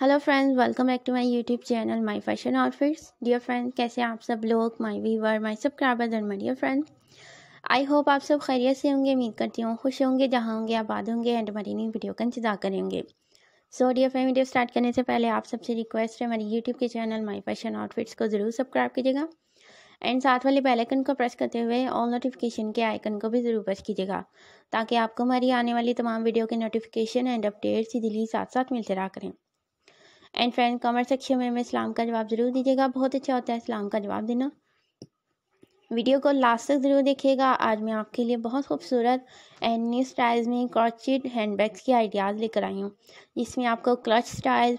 hello friends welcome back to my YouTube channel my fashion outfits dear friends कैसे आप सब लोग my viewer my subscribers and my dear friends I hope आप सब खैरियत से होंगे उम्मीद करती हूँ खुश होंगे जहाँ होंगे आबाद होंगे एंड हमारी नई वीडियो का इंतजार करेंगे so dear friend video start करने से पहले आप सबसे रिक्वेस्ट है हमारी यूट्यूब के चैनल माई फैशन आउटफिट्स को ज़रूर सब्सक्राइब कीजिएगा एंड साथ वाले बेलाइकन को प्रेस करते हुए ऑल नोटिफिकेशन के आइकन को भी ज़रूर प्रेस कीजिएगा ताकि आपको हमारी आने वाली तमाम वीडियो के नोटिफिकेशन एंड अपडेट्स दिल्ली साथ साथ मिलते रहा करें एंड फ्रेंड कमेंट सेक्शन में हमें इस्लाम का जवाब ज़रूर दीजिएगा बहुत अच्छा होता है इस्लाम का जवाब देना वीडियो को लास्ट तक ज़रूर देखिएगा आज मैं आपके लिए बहुत खूबसूरत एंड न्यू स्टाइल्स में क्रॉचिड हैंडबैग्स की आइडियाज़ लेकर आई हूँ जिसमें आपको clutch style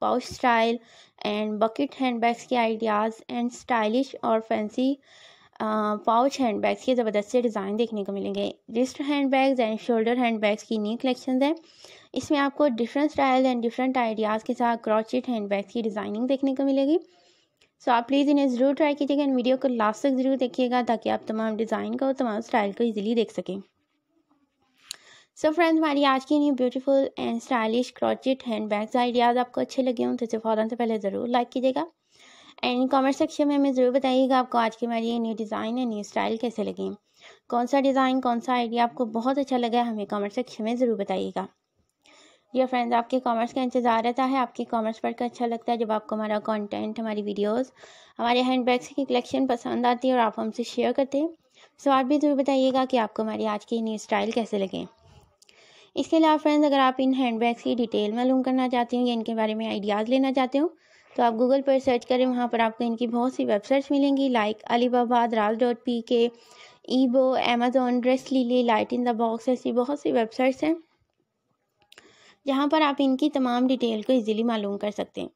pouch style and bucket handbags के आइडियाज़ एंड स्टाइलिश और फैंसी पाउच हैंड बैग्स के ज़बरदस्त से डिज़ाइन देखने को मिलेंगे wrist hand bags and shoulder hand bags की न्यू कलेक्शन है इसमें आपको different style and different ideas के साथ क्रॉचिट हैंड बैग्स की डिज़ाइनिंग देखने को मिलेगी सो आप प्लीज़ इन्हें ज़रूर ट्राई कीजिएगा एंड वीडियो को लास्ट तक ज़रूर देखिएगा ताकि आप तमाम डिज़ाइन को तमाम स्टाइल को ईजिली देख सकें सो फ्रेंड्स हमारी आज की new beautiful and stylish crochet hand bags ideas आपको अच्छे लगे हों तो इसे फ़ौरन से पहले ज़रूर लाइक कीजिएगा एंड कमेंट सेक्शन में हमें ज़रूर बताइएगा आपको आज की हमारी ये न्यू डिज़ाइन या न्यू स्टाइल कैसे लगी कौन सा डिज़ाइन कौन सा आइडिया आपको बहुत अच्छा लगा है हमें कमेंट सेक्शन में ज़रूर बताइएगा ये फ्रेंड्स आपके कॉमर्स का इंतज़ार रहता है आपके पढ़ पढ़कर अच्छा लगता है जब आपको हमारा कंटेंट हमारी वीडियोस हमारे हैंड बैग्स की कलेक्शन पसंद आती है और आप हमसे शेयर करते हैं सो आप भी ज़रूर बताइएगा कि आपको हमारी आज की न्यू स्टाइल कैसे लगे इसके अलावा फ्रेंड्स अगर आप इन हैंड बैग्स की डिटेल मालूम करना चाहते हो या इनके बारे में आइडियाज़ लेना चाहते हो तो आप गूगल पर सर्च करें वहाँ पर आपको इनकी बहुत सी वेबसाइट्स मिलेंगी लाइक अली बाबा द्राल dot P K eBay Amazon DressLily light in the box ऐसी बहुत सी वेबसाइट्स हैं जहाँ पर आप इनकी तमाम डिटेल को इजीली मालूम कर सकते हैं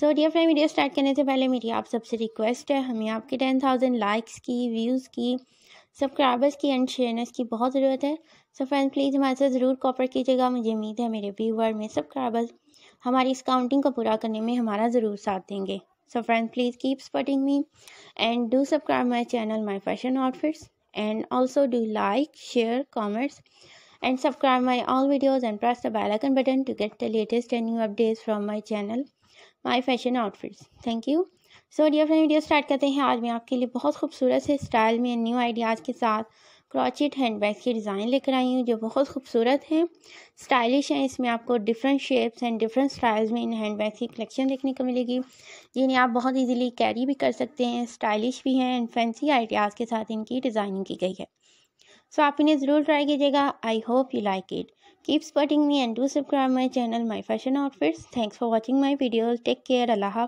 so dear friend video start करने से पहले मेरी आप सबसे रिक्वेस्ट है हमें आपके टेन थाउजेंड लाइक्स की व्यूज़ की सब्सक्राइबर्स की एंड शेयरनेस की बहुत ज़रूरत है सो फ्रेंड प्लीज़ हमारे साथ ज़रूर कॉपर कीजिएगा मुझे उम्मीद है मेरे व्यूवर में सब्सक्राइबर्स हमारी इस काउंटिंग को पूरा करने में हमारा ज़रूर साथ देंगे so friend please keep supporting me and do subscribe my channel my fashion outfits and also do like share comments and subscribe my all videos and press the bell icon button to get the latest and new updates from my channel my fashion outfits thank you so dear friend video start करते हैं आज मैं आपके लिए बहुत खूबसूरत से style में न्यू आइडियाज़ के साथ क्रॉचिट हैंड बैग की डिज़ाइन लेकर आई हूँ जो बहुत खूबसूरत है स्टाइलिश है इसमें आपको different shapes and different styles में इन हैंड बैग की कलेक्शन देखने को मिलेगी जिन्हें आप बहुत इजीली कैरी भी कर सकते हैं स्टाइलिश भी हैं एंड फैंसी आइडियाज़ के साथ इनकी डिज़ाइनिंग की गई है सो so, आप इन्हें ज़रूर ट्राई कीजिएगा I hope you like it keep supporting me and do subscribe my channel my fashion outfits thanks for watching my video take care Allah